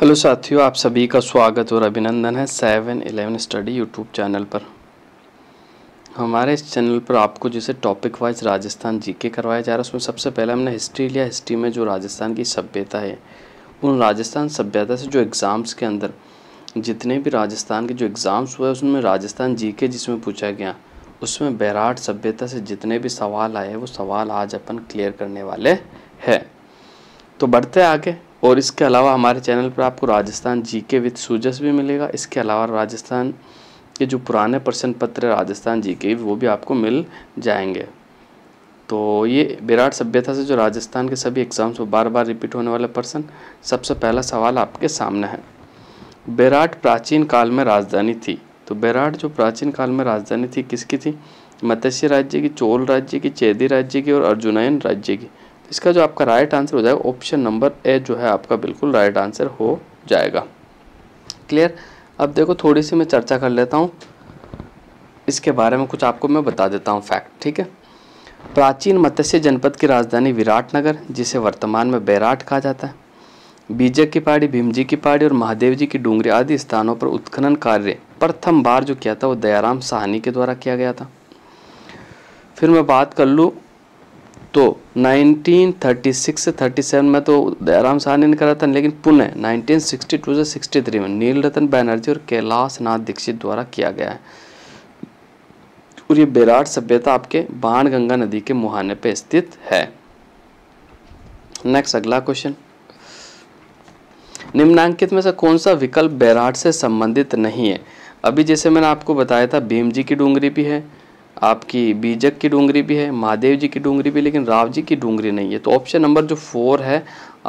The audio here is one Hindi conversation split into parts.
हेलो साथियों आप सभी का स्वागत और अभिनंदन है seven eleven study YouTube channel पर हमारे इस चैनल पर आपको जैसे टॉपिक वाइज राजस्थान जीके करवाया जा रहा है उसमें सबसे पहले हमने हिस्ट्री लिया हिस्ट्री में जो राजस्थान की सभ्यता है उन राजस्थान सभ्यता से जो एग्ज़ाम्स के अंदर जितने भी राजस्थान के जो एग्ज़ाम्स हुए उसमें राजस्थान जी जिसमें पूछा गया उसमें बैराट सभ्यता से जितने भी सवाल आए वो सवाल आज अपन क्लियर करने वाले हैं तो बढ़ते आगे और इसके अलावा हमारे चैनल पर आपको राजस्थान जीके विद सूजस भी मिलेगा इसके अलावा राजस्थान के जो पुराने प्रश्न पत्र राजस्थान जीके वो भी आपको मिल जाएंगे तो ये विराट सभ्यता से जो राजस्थान के सभी एग्ज़ाम्स में बार बार रिपीट होने वाले प्रश्न सबसे पहला सवाल आपके सामने है बेराट प्राचीन काल में राजधानी थी तो बेराट जो प्राचीन काल में राजधानी थी किसकी थी मत्स्य राज्य की चोल राज्य की चेदी राज्य की और अर्जुनयन राज्य की इसका जो आपका राइट आंसर हो जाएगा ऑप्शन नंबर ए जो है आपका बिल्कुल राइट आंसर हो जाएगा क्लियर अब देखो थोड़ी सी मैं चर्चा कर लेता हूँ इसके बारे में कुछ आपको मैं बता देता हूँ फैक्ट ठीक है प्राचीन मत्स्य जनपद की राजधानी विराटनगर जिसे वर्तमान में बैराट कहा जाता है बीजक की पहाड़ी भीमजी की पहाड़ी और महादेव जी की डूंगरी आदि स्थानों पर उत्खनन कार्य प्रथम बार जो किया था वो दयाराम साहनी के द्वारा किया गया था फिर मैं बात कर लूँ तो 1936 37 में तो आराम से आनंद करा था लेकिन पुनः 1962 से 63 में नील रतन बैनर्जी और कैलाश नाथ दीक्षित द्वारा किया गया है और ये बेराट सभ्यता आपके बाण गंगा नदी के मुहाने पे स्थित है नेक्स्ट अगला क्वेश्चन निम्नांकित में से कौन सा विकल्प बैराट से संबंधित नहीं है अभी जैसे मैंने आपको बताया था भीम जी की डूंगरी भी है आपकी बीजक की डूंगरी भी है महादेव जी की डूंगरी भी लेकिन राव जी की डूंगरी नहीं है तो ऑप्शन नंबर जो फोर है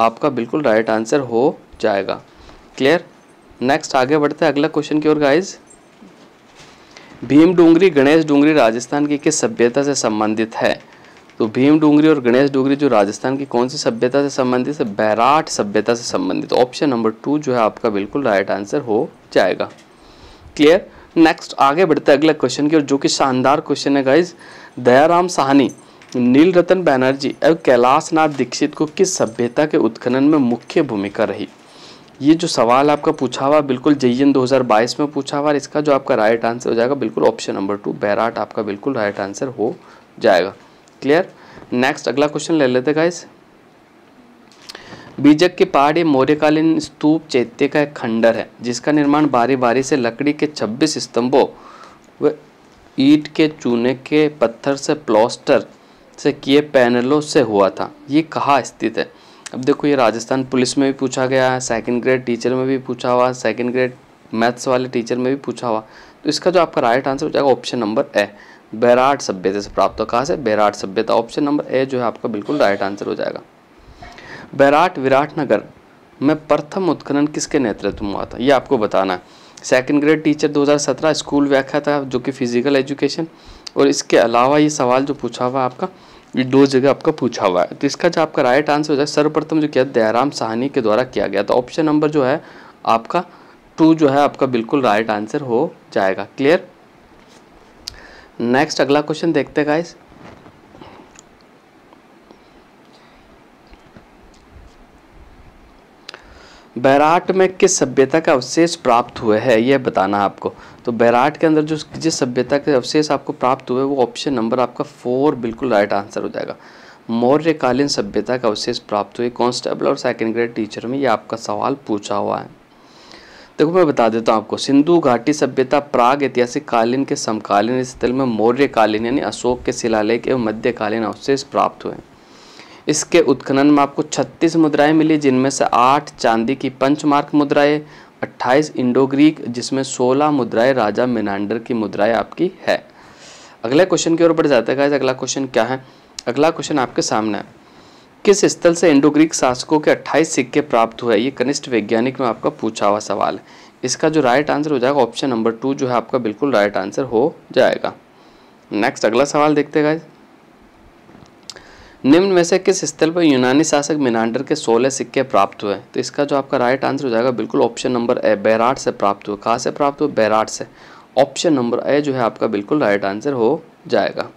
आपका बिल्कुल राइट आंसर हो जाएगा क्लियर नेक्स्ट आगे बढ़ते हैं अगला क्वेश्चन की ओर गाइज भीम डूंगरी गणेश डूंगरी राजस्थान की किस सभ्यता से संबंधित है तो भीम डूंगरी और गणेश डूंगरी जो राजस्थान की कौन सी सभ्यता से संबंधित है बैराट सभ्यता से संबंधित ऑप्शन नंबर टू जो है आपका बिल्कुल राइट आंसर हो जाएगा क्लियर नेक्स्ट आगे बढ़ते अगले क्वेश्चन की और जो कि शानदार क्वेश्चन है गाइज दयाराम साहनी नील रतन बैनर्जी एवं कैलाश नाथ दीक्षित को किस सभ्यता के उत्खनन में मुख्य भूमिका रही ये जो सवाल आपका पूछा हुआ बिल्कुल जयन 2022 में पूछा हुआ इसका जो आपका राइट आंसर हो जाएगा बिल्कुल ऑप्शन नंबर टू बैराट आपका बिल्कुल राइट आंसर हो जाएगा क्लियर नेक्स्ट अगला क्वेश्चन ले लेते गाइज बीजक के पहाड़ी मौर्यकालीन स्तूप चैत्य का एक खंडर है जिसका निर्माण बारी बारी से लकड़ी के 26 स्तंभों व ईट के चूने के पत्थर से प्लास्टर से किए पैनलों से हुआ था ये कहाँ स्थित है अब देखो ये राजस्थान पुलिस में भी पूछा गया है सेकेंड ग्रेड टीचर में भी पूछा हुआ सेकेंड ग्रेड मैथ्स वाले टीचर में भी पूछा हुआ तो इसका जो आपका राइट आंसर हो जाएगा ऑप्शन नंबर ए बैराट सभ्यता से प्राप्त हो कहाँ से बैराट सभ्यता ऑप्शन नंबर ए जो है आपका बिल्कुल राइट आंसर हो जाएगा बैराट विराट नगर में प्रथम उत्खनन किसके नेतृत्व में हुआ था ये आपको बताना है सेकेंड ग्रेड टीचर 2017 स्कूल व्याख्या था जो कि फिजिकल एजुकेशन और इसके अलावा ये सवाल जो पूछा हुआ आपका ये दो जगह आपका पूछा हुआ है तो इसका जो आपका राइट आंसर हो जाए सर्वप्रथम जो किया दयाराम साहनी के द्वारा किया गया था ऑप्शन नंबर जो है आपका टू जो है आपका बिल्कुल राइट आंसर हो जाएगा क्लियर नेक्स्ट अगला क्वेश्चन देखते गाइस बैराट में किस सभ्यता का अवशेष प्राप्त हुए है यह बताना आपको तो बैराट के अंदर जो जिस सभ्यता के अवशेष आपको प्राप्त हुए वो ऑप्शन नंबर आपका फोर बिल्कुल राइट आंसर हो जाएगा मौर्यकालीन सभ्यता का अवशेष प्राप्त हुए कांस्टेबल और सेकेंड ग्रेड टीचर में ये आपका सवाल पूछा हुआ है देखो मैं बता देता हूँ आपको सिंधु घाटी सभ्यता प्राग ऐतिहासिक कालीन के समकालीन स्थल में मौर्यकालीन यानी अशोक के शिलालेख एवं मध्यकालीन अवशेष प्राप्त हुए हैं इसके उत्खनन में आपको 36 मुद्राएं मिली जिनमें से 8 चांदी की पंचमार्क मुद्राएं 28 इंडो ग्रीक जिसमें 16 मुद्राएं राजा मेनांडर की मुद्राएं आपकी है अगले क्वेश्चन की ओर बढ़ जाते हैं अगला क्वेश्चन क्या है अगला क्वेश्चन आपके सामने है किस स्थल से इंडो ग्रीक शासकों के अट्ठाईस सिक्के प्राप्त हुए ये कनिष्ठ वैज्ञानिक में आपका पूछा हुआ सवाल है इसका जो राइट आंसर हो जाएगा ऑप्शन नंबर टू जो है आपका बिल्कुल राइट आंसर हो जाएगा नेक्स्ट अगला सवाल देखते हैं निम्न में से किस स्थल पर यूनानी शासक मिनांडर के सोलह सिक्के प्राप्त हुए तो इसका जो आपका राइट आंसर हो जाएगा बिल्कुल ऑप्शन नंबर ए बैराट से प्राप्त हुए कहाँ से प्राप्त हुए बैराट से ऑप्शन नंबर ए जो है आपका बिल्कुल राइट आंसर हो जाएगा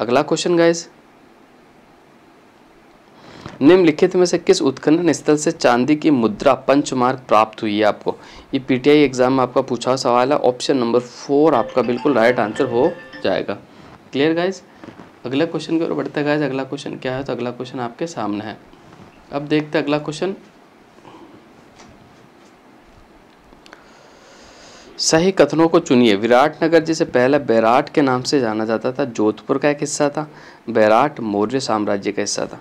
अगला क्वेश्चन गाइज निम्नलिखित में से किस उत्खनन स्थल से चांदी की मुद्रा पंचमार्क प्राप्त हुई है आपको ये पीटीआई एग्जाम में आपका पूछा सवाल है ऑप्शन नंबर फोर आपका बिल्कुल राइट आंसर हो जाएगा क्लियर गाइज अगला क्वेश्चन की ओर बढ़ते गए अगला क्वेश्चन क्या है तो अगला क्वेश्चन आपके सामने है अब देखते हैं अगला क्वेश्चन सही कथनों को चुनिए विराट नगर जिसे पहले बैराट के नाम से जाना जाता था जोधपुर का एक हिस्सा था बैराट मौर्य साम्राज्य का हिस्सा था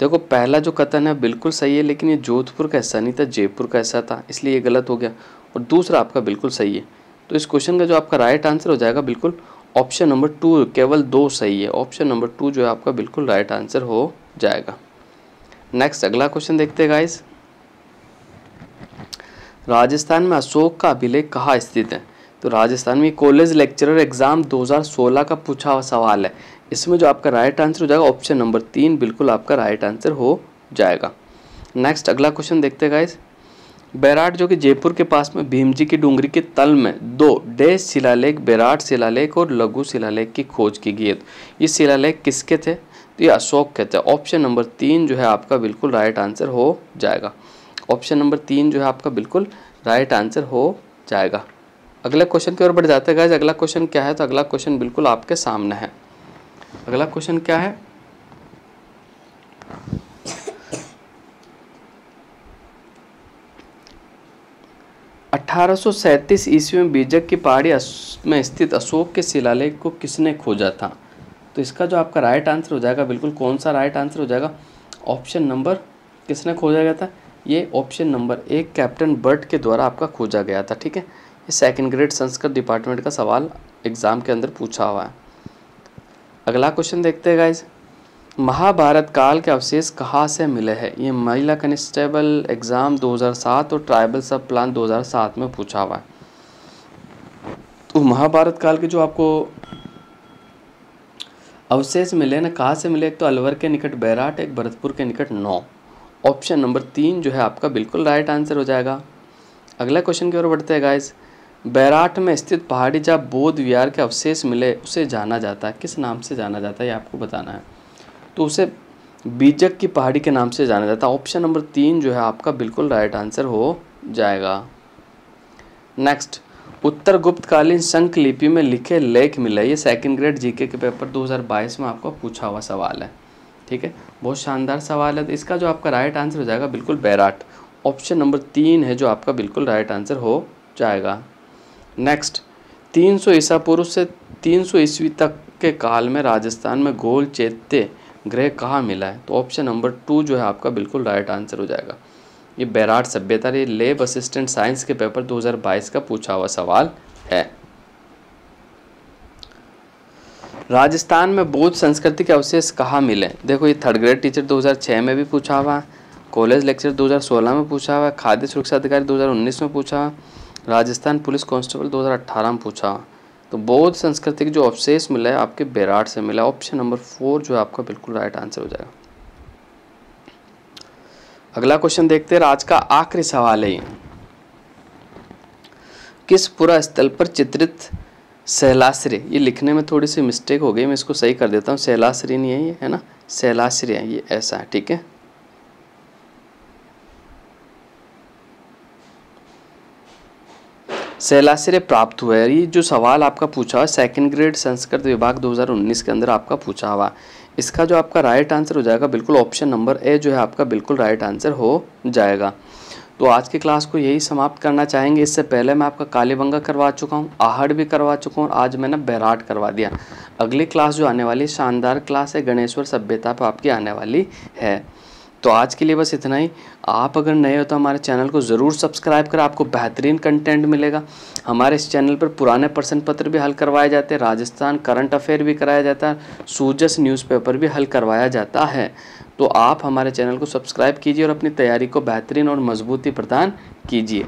देखो पहला जो कथन है बिल्कुल सही है लेकिन ये जोधपुर का हिस्सा नहीं था जयपुर का हिस्सा था इसलिए ये गलत हो गया और दूसरा आपका बिल्कुल सही है तो इस क्वेश्चन का जो आपका राइट आंसर हो जाएगा बिल्कुल ऑप्शन नंबर टू केवल दो सही है ऑप्शन नंबर टू जो है आपका बिल्कुल राइट आंसर हो जाएगा नेक्स्ट अगला क्वेश्चन देखते हैं गाइस राजस्थान में अशोक का अभिलेख कहाँ स्थित है तो राजस्थान में कॉलेज लेक्चरर एग्जाम 2016 का पूछा हुआ सवाल है इसमें जो आपका राइट आंसर हो जाएगा ऑप्शन नंबर तीन बिल्कुल आपका राइट आंसर हो जाएगा नेक्स्ट अगला क्वेश्चन देखते हैं गाइस बैराट जो कि जयपुर के पास में भीमजी की डूंगरी के तल में दो डैश शिलालेख बैराट शिलालेख और लघु शिलालेख की खोज की गई है ये शिलालेख किसके थे तो ये अशोक के थे ऑप्शन नंबर तीन जो है आपका बिल्कुल राइट आंसर हो जाएगा ऑप्शन नंबर तीन जो है आपका बिल्कुल राइट आंसर हो जाएगा अगला क्वेश्चन की ओर बढ़ जाते हैं अगला क्वेश्चन क्या है तो अगला क्वेश्चन बिल्कुल आपके सामने है अगला क्वेश्चन क्या है अठारह ईस्वी में बीजक की पहाड़ी में स्थित अशोक के शिलालेख को किसने खोजा था तो इसका जो आपका राइट आंसर हो जाएगा बिल्कुल कौन सा राइट आंसर हो जाएगा ऑप्शन नंबर किसने खोजा गया था ये ऑप्शन नंबर एक कैप्टन बर्ट के द्वारा आपका खोजा गया था ठीक है ये सेकेंड ग्रेड संस्कृत डिपार्टमेंट का सवाल एग्ज़ाम के अंदर पूछा हुआ है अगला क्वेश्चन देखते हैं गाइज़ महाभारत काल के अवशेष कहाँ से मिले हैं ये महिला कनिस्टेबल एग्ज़ाम 2007 और ट्राइबल सब प्लान 2007 में पूछा हुआ है तो महाभारत काल के जो आपको अवशेष मिले ना कहाँ से मिले एक तो अलवर के निकट बैराट एक भरतपुर के निकट नौ ऑप्शन नंबर तीन जो है आपका बिल्कुल राइट आंसर हो जाएगा अगला क्वेश्चन की ओर बढ़ते हैं गाइस बैराट में स्थित पहाड़ी जहाँ बोध विहार के अवशेष मिले उसे जाना जाता है किस नाम से जाना जाता है ये आपको बताना है तो उसे बीजक की पहाड़ी के नाम से जाना जाता है ऑप्शन नंबर तीन जो है आपका बिल्कुल राइट आंसर हो जाएगा नेक्स्ट उत्तर गुप्तकालीन संख लिपि में लिखे लेख मिला ये सेकंड ग्रेड जीके के पेपर 2022 में आपका पूछा हुआ सवाल है ठीक है बहुत शानदार सवाल है तो इसका जो आपका राइट आंसर हो जाएगा बिल्कुल बैराट ऑप्शन नंबर तीन है जो आपका बिल्कुल राइट आंसर हो जाएगा नेक्स्ट 300 ईसा पूर्व से 300 ईस्वी तक के काल में राजस्थान में गोल चैत्य ग्रह कहाँ मिला है तो ऑप्शन नंबर टू जो है आपका बिल्कुल राइट आंसर हो जाएगा ये बैराट सभ्यता ये लेब असिस्टेंट साइंस के पेपर 2022 का पूछा हुआ सवाल है राजस्थान में बौद्ध संस्कृति के अवशेष कहाँ मिले देखो ये थर्ड ग्रेड टीचर 2006 में भी पूछा हुआ कॉलेज लेक्चर 2016 में पूछा हुआ खाद्य सुरक्षा अधिकारी 2019 में पूछा राजस्थान पुलिस कांस्टेबल 2018 में पूछा हुआ तो बौद्ध संस्कृति के जो अवशेष मिला है आपके बेराट से मिला ऑप्शन नंबर फोर जो है आपका बिल्कुल राइट आंसर हो जाएगा अगला क्वेश्चन देखते हैं आज का आखिरी सवाल है किस पूरा स्थल पर चित्रित सहलाश्रय ये लिखने में थोड़ी सी मिस्टेक हो गई मैं इसको सही कर देता हूँ सहलाश्रय नहीं है ये है ना सहलाश्रय है ये ऐसा है ठीक है सैलासरे प्राप्त है ये जो सवाल आपका पूछा हुआ सेकेंड ग्रेड संस्कृत विभाग 2019 के अंदर आपका पूछा हुआ इसका जो आपका राइट आंसर हो जाएगा बिल्कुल ऑप्शन नंबर ए जो है आपका बिल्कुल राइट आंसर हो जाएगा तो आज की क्लास को यही समाप्त करना चाहेंगे इससे पहले मैं आपका कालीबंगा करवा चुका हूँ आहड़ भी करवा चुका हूँ आज मैंने बैराट करवा दिया अगली क्लास जो आने वाली शानदार क्लास है गणेश्वर सभ्यता पर आपकी आने वाली है तो आज के लिए बस इतना ही आप अगर नए हो तो हमारे चैनल को ज़रूर सब्सक्राइब करें आपको बेहतरीन कंटेंट मिलेगा हमारे इस चैनल पर पुराने प्रश्न पत्र भी हल करवाए जाते हैं राजस्थान करंट अफेयर भी कराया जाता है सूजस न्यूज़पेपर भी हल करवाया जाता है तो आप हमारे चैनल को सब्सक्राइब कीजिए और अपनी तैयारी को बेहतरीन और मजबूती प्रदान कीजिए